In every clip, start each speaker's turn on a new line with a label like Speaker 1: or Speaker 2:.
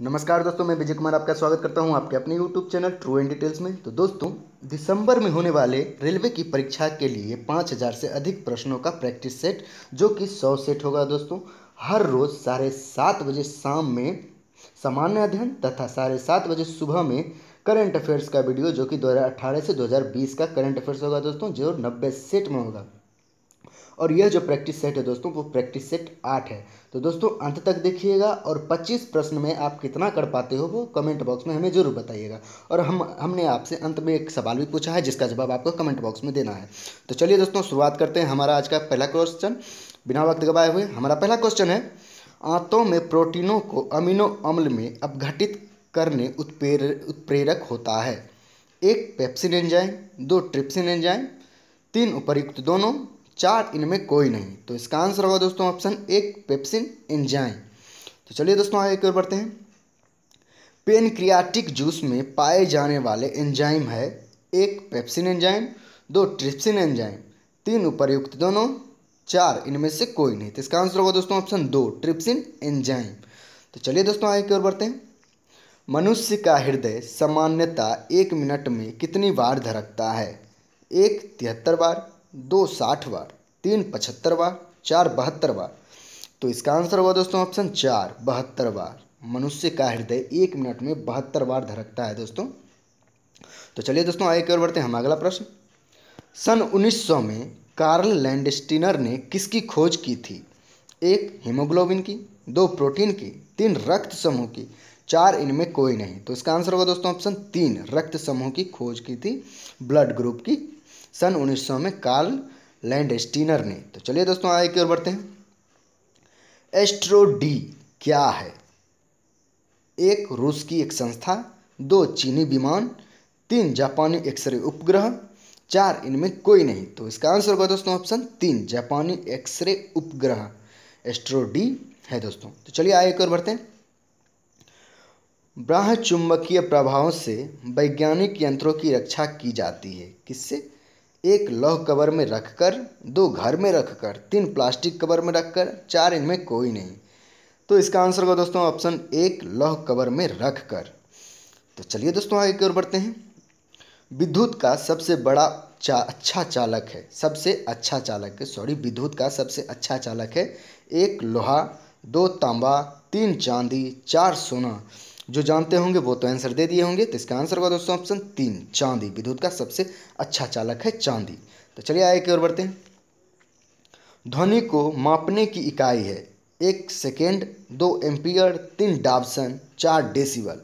Speaker 1: नमस्कार दोस्तों मैं विजय कुमार आपका स्वागत करता हूं आपके अपने YouTube channel true and details में तो दोस्तों दिसंबर में होने वाले रेलवे की परीक्षा के लिए 5000 से अधिक प्रश्नों का प्रैक्टिस सेट जो कि 100 सेट होगा दोस्तों हर रोज़ साढ़े सात बजे शाम में सामान्य अध्ययन तथा साढ़े सात बजे सुबह में करंट अफेयर्स का वीडियो जो कि दो से दो का करंट अफेयर्स होगा दोस्तों जो नब्बे सेट में होगा और यह जो प्रैक्टिस सेट है दोस्तों वो प्रैक्टिस सेट आठ है तो दोस्तों अंत तक देखिएगा और पच्चीस प्रश्न में आप कितना कर पाते हो वो कमेंट बॉक्स में हमें जरूर बताइएगा और हम हमने आपसे अंत में एक सवाल भी पूछा है जिसका जवाब आपको कमेंट बॉक्स में देना है तो चलिए दोस्तों शुरुआत करते हैं हमारा आज का पहला क्वेश्चन बिना वक्त गवाए हुए हमारा पहला क्वेश्चन है आंतों में प्रोटीनों को अमीनो अम्ल में अपघटित करने उत्प्रेर उत्प्रेरक होता है एक पेप्सिन एंजाइम दो ट्रिप्सिन एंजाइम तीन उपयुक्त दोनों चार इनमें कोई नहीं तो इसका आंसर होगा दोस्तों ऑप्शन एक पेप्सिन एंजाइम तो चलिए दोस्तों आगे की ओर बढ़ते हैं पेनक्रियाटिक जूस में पाए जाने वाले एंजाइम है एक पेप्सिन एंजाइम दो ट्रिप्सिन एंजाइम तीन उपरयुक्त दोनों चार इनमें से कोई नहीं तो इसका आंसर होगा दोस्तों ऑप्शन दो ट्रिप्सिन एंजाइम तो चलिए दोस्तों आगे की ओर बढ़ते हैं मनुष्य का हृदय सामान्यता एक मिनट में कितनी बार धड़कता है एक तिहत्तर बार दो साठवा तीन पचहत्तरवा चार बहत्तरवा तो इसका आंसर हुआ दोस्तों ऑप्शन चार बहत्तर बार मनुष्य का हृदय एक मिनट में बहत्तर बार धड़कता है दोस्तों तो चलिए दोस्तों आगे की ओर बढ़ते हैं हम अगला प्रश्न सन 1900 में कार्ल लैंडस्टीनर ने किसकी खोज की थी एक हीमोग्लोबिन की दो प्रोटीन की तीन रक्त समूह की चार इनमें कोई नहीं तो इसका आंसर होगा दोस्तों ऑप्शन तीन रक्त समूह की खोज की थी ब्लड ग्रुप की सन 1900 में कार्ल लैंड स्टीनर ने तो चलिए दोस्तों आगे की ओर बढ़ते हैं एस्ट्रो डी क्या है एक रूस की एक संस्था दो चीनी विमान तीन जापानी एक्सरे उपग्रह चार इनमें कोई नहीं तो इसका आंसर होगा दोस्तों ऑप्शन तीन जापानी एक्सरे उपग्रह एस्ट्रो डी है दोस्तों तो चलिए आगे की ओर बढ़ते हैं ब्राह चुंबकीय प्रभावों से वैज्ञानिक यंत्रों की रक्षा की जाती है किससे एक लौह कवर में रखकर दो घर में रखकर तीन प्लास्टिक कवर में रखकर चार इनमें कोई नहीं तो इसका आंसर होगा दोस्तों ऑप्शन एक लौह कवर में रखकर तो चलिए दोस्तों आगे की ओर बढ़ते हैं विद्युत का सबसे बड़ा चा अच्छा चालक है सबसे अच्छा चालक है सॉरी विद्युत का सबसे अच्छा चालक है एक लोहा दो तांबा तीन चांदी चार सोना जो जानते होंगे वो तो आंसर दे दिए होंगे तो इसका आंसर होगा दोस्तों ऑप्शन तीन चांदी विद्युत का सबसे अच्छा चालक है चांदी तो चलिए आगे की ओर बढ़ते हैं ध्वनि को मापने की इकाई है एक सेकेंड दो एम्पियर तीन डाबसन चार डेसीवल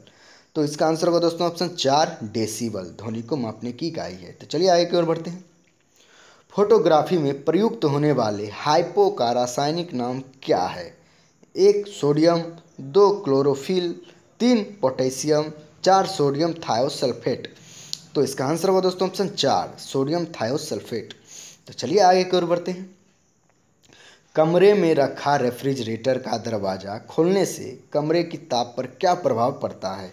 Speaker 1: तो इसका आंसर होगा दोस्तों ऑप्शन चार डेसीवल ध्वनि को मापने की इकाई है तो चलिए आगे की ओर बढ़ते हैं फोटोग्राफी में प्रयुक्त होने वाले हाइपो का रासायनिक नाम क्या है एक सोडियम दो क्लोरोफिल तीन पोटेशियम चार सोडियम थायोसल्फेट तो इसका आंसर होगा दोस्तों ऑप्शन चार सोडियम थायोसल्फेट तो चलिए आगे की ओर बढ़ते हैं कमरे में रखा रेफ्रिजरेटर का दरवाज़ा खोलने से कमरे की ताप पर क्या प्रभाव पड़ता है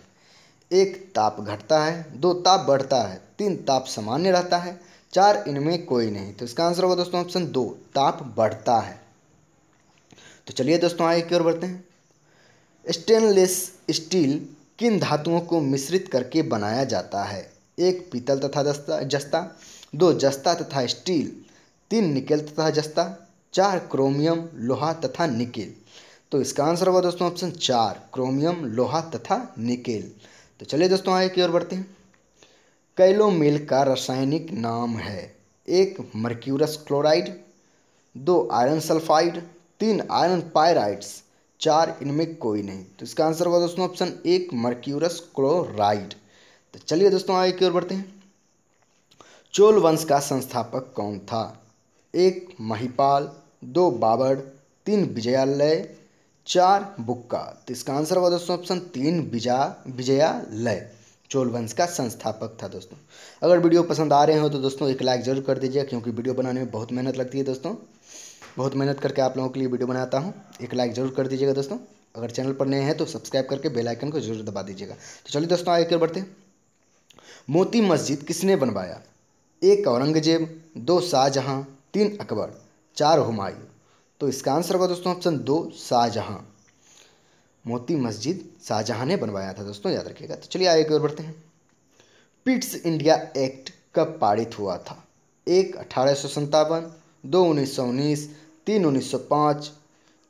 Speaker 1: एक ताप घटता है दो ताप बढ़ता है तीन ताप सामान्य रहता है चार इनमें कोई नहीं तो इसका आंसर होगा दोस्तों ऑप्शन दो ताप बढ़ता है तो चलिए दोस्तों आगे की ओर बढ़ते हैं स्टेनलेस स्टील किन धातुओं को मिश्रित करके बनाया जाता है एक पीतल तथा दस्ता जस्ता दो जस्ता तथा स्टील तीन निकेल तथा जस्ता चार क्रोमियम लोहा तथा निकेल तो इसका आंसर होगा दोस्तों ऑप्शन चार क्रोमियम लोहा तथा निकेल तो चलिए दोस्तों आगे की ओर बढ़ते हैं मेल का रासायनिक नाम है एक मर्क्यूरस क्लोराइड दो आयरन सल्फाइड तीन आयरन पायराइड्स चार इनमें कोई नहीं तो इसका आंसर होगा दोस्तों ऑप्शन एक मर्क्यूरस क्लोराइड तो चलिए दोस्तों आगे की ओर बढ़ते हैं चोल वंश का संस्थापक कौन था एक महिपाल दो बाबर तीन विजयालय चार बुक्का तो इसका आंसर होगा दोस्तों ऑप्शन तीन विजा विजयालय चोल वंश का संस्थापक था दोस्तों अगर वीडियो पसंद आ रहे हो तो दोस्तों एक लाइक जरूर कर दीजिए क्योंकि वीडियो बनाने में बहुत मेहनत लगती है दोस्तों बहुत मेहनत करके आप लोगों के लिए वीडियो बनाता हूँ एक लाइक ज़रूर कर दीजिएगा दोस्तों अगर चैनल पर नए हैं तो सब्सक्राइब करके बेल आइकन को जरूर दबा दीजिएगा तो चलिए दोस्तों आगे बढ़ते हैं मोती मस्जिद किसने बनवाया एक औरंगजेब दो शाहजहाँ तीन अकबर चार हुमायूं तो इसका आंसर होगा दोस्तों ऑप्शन दो शाहजहाँ मोती मस्जिद शाहजहाँ ने बनवाया था दोस्तों याद रखिएगा तो चलिए आगे की बढ़ते हैं पिट्स इंडिया एक्ट कब पारित हुआ था एक अठारह सौ संतावन दो उन्नीस सौ उन्नीस तीन उन्नीस सौ पाँच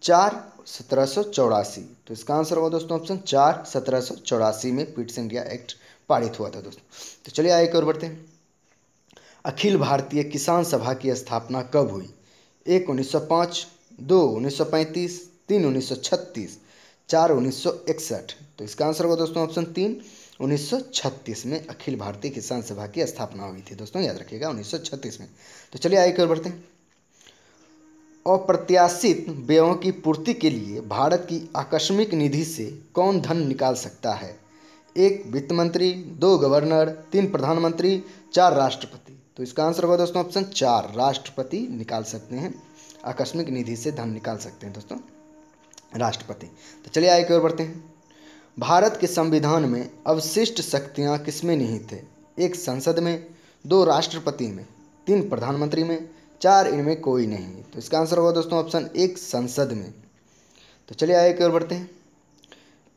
Speaker 1: चार सत्रह सौ चौरासी तो इसका आंसर होगा दोस्तों ऑप्शन चार सत्रह सौ चौरासी में पिट्स इंडिया एक्ट पारित हुआ था दोस्तों तो चलिए आगे की ओर बढ़ते हैं अखिल भारतीय किसान सभा की स्थापना कब हुई एक उन्नीस सौ पाँच दो उन्नीस सौ पैंतीस तीन उन्नीस सौ छत्तीस चार उन्नीस सौ इकसठ तो इसका आंसर होगा दोस्तों ऑप्शन तीन उन्नीस सौ छत्तीस में अखिल भारतीय किसान सभा की स्थापना हुई थी दोस्तों याद रखिएगा उन्नीस सौ छत्तीस में तो चलिए आगे की बढ़ते हैं अप्रत्याशित व्ययों की पूर्ति के लिए भारत की आकस्मिक निधि से कौन धन निकाल सकता है एक वित्त मंत्री दो गवर्नर तीन प्रधानमंत्री चार राष्ट्रपति तो इसका आंसर होगा दोस्तों ऑप्शन चार राष्ट्रपति निकाल सकते हैं आकस्मिक निधि से धन निकाल सकते हैं दोस्तों राष्ट्रपति तो चलिए आगे की ओर बढ़ते हैं भारत के संविधान में अवशिष्ट शक्तियाँ किसमें नहीं थे एक संसद में दो राष्ट्रपति में तीन प्रधानमंत्री में चार इनमें कोई नहीं तो इसका आंसर होगा दोस्तों ऑप्शन एक संसद में तो चलिए आगे की ओर बढ़ते हैं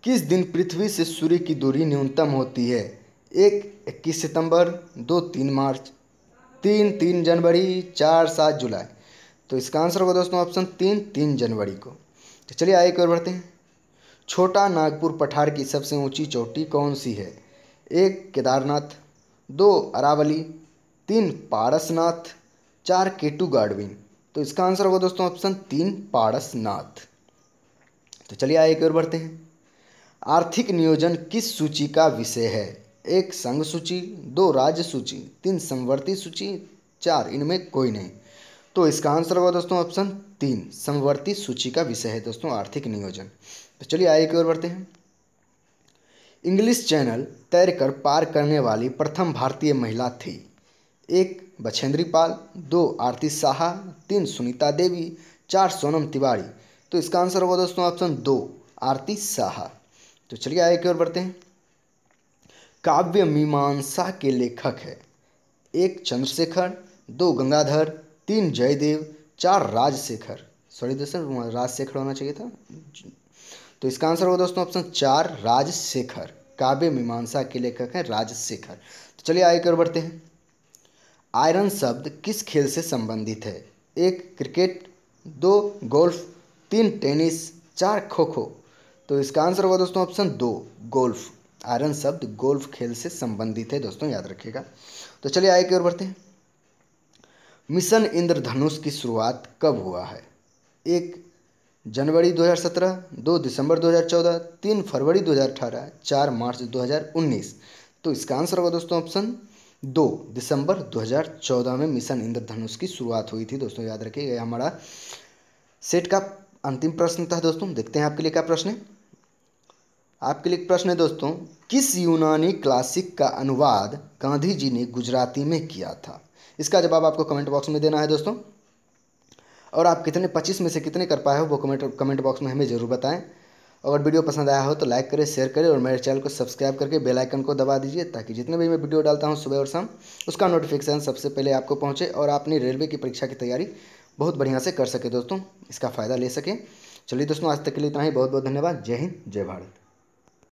Speaker 1: किस दिन पृथ्वी से सूर्य की दूरी न्यूनतम होती है एक इक्कीस सितंबर दो तीन मार्च तीन तीन जनवरी चार सात जुलाई तो इसका आंसर होगा दोस्तों ऑप्शन तीन तीन जनवरी को तो चलिए आगे की ओर बढ़ते हैं छोटा नागपुर पठार की सबसे ऊंची चोटी कौन सी है एक केदारनाथ दो अरावली तीन पारसनाथ चार केटू गार्डविन तो इसका आंसर होगा दोस्तों ऑप्शन तीन पारसनाथ तो चलिए आगे की ओर बढ़ते हैं आर्थिक नियोजन किस सूची का विषय है एक संघ सूची दो राज्य सूची तीन संवर्ती सूची चार इनमें कोई नहीं तो इसका आंसर होगा दोस्तों ऑप्शन तीन समवर्ती सूची का विषय है दोस्तों आर्थिक नियोजन तो चलिए आगे की ओर बढ़ते हैं इंग्लिश चैनल तैरकर पार करने वाली प्रथम भारतीय महिला थी एक बछेंद्री पाल दो आरती साहा तीन सुनीता देवी चार सोनम तिवारी तो इसका आंसर होगा दोस्तों ऑप्शन दो आरती साहा तो चलिए आगे की ओर बढ़ते हैं काव्य मीमांसा के लेखक है एक चंद्रशेखर दो गंगाधर तीन जयदेव चार राजशेखर सॉरी दोस्तों राजशेखर होना चाहिए था तो इसका आंसर होगा दोस्तों ऑप्शन चार राजशेखर काव्य मीमांसा के लेखक हैं राजशेखर तो चलिए आगे की ओर बढ़ते हैं आयरन शब्द किस खेल से संबंधित है एक क्रिकेट दो गोल्फ तीन टेनिस चार खो खो तो इसका आंसर होगा दोस्तों ऑप्शन दो गोल्फ आयरन शब्द गोल्फ खेल से संबंधित है दोस्तों याद रखिएगा तो चलिए आगे की ओर बढ़ते हैं मिशन इंद्रधनुष की शुरुआत कब हुआ है एक जनवरी 2017, दो दिसंबर 2014, तीन फरवरी 2018, चार मार्च 2019 तो इसका आंसर होगा दोस्तों ऑप्शन दो दिसंबर 2014 में मिशन इंद्रधनुष की शुरुआत हुई थी दोस्तों याद रखिएगा हमारा सेट का अंतिम प्रश्न था दोस्तों देखते हैं आपके लिए क्या प्रश्न है आपके लिए प्रश्न है दोस्तों किस यूनानी क्लासिक का अनुवाद गांधी जी ने गुजराती में किया था इसका जवाब आपको कमेंट बॉक्स में देना है दोस्तों और आप कितने पच्चीस में से कितने कर पाए हो वो कमेंट कमेंट बॉक्स में हमें ज़रूर बताएं अगर वीडियो पसंद आया हो तो लाइक करें शेयर करें और मेरे चैनल को सब्सक्राइब करके बेल आइकन को दबा दीजिए ताकि जितने भी मैं वीडियो डालता हूँ सुबह और शाम उसका नोटिफिकेशन सबसे पहले आपको पहुँचे और अपनी रेलवे की परीक्षा की तैयारी बहुत बढ़िया से कर सके दोस्तों इसका फ़ायदा ले सकें चलिए दोस्तों आज तक के लिए इतना ही बहुत बहुत धन्यवाद जय हिंद जय भारत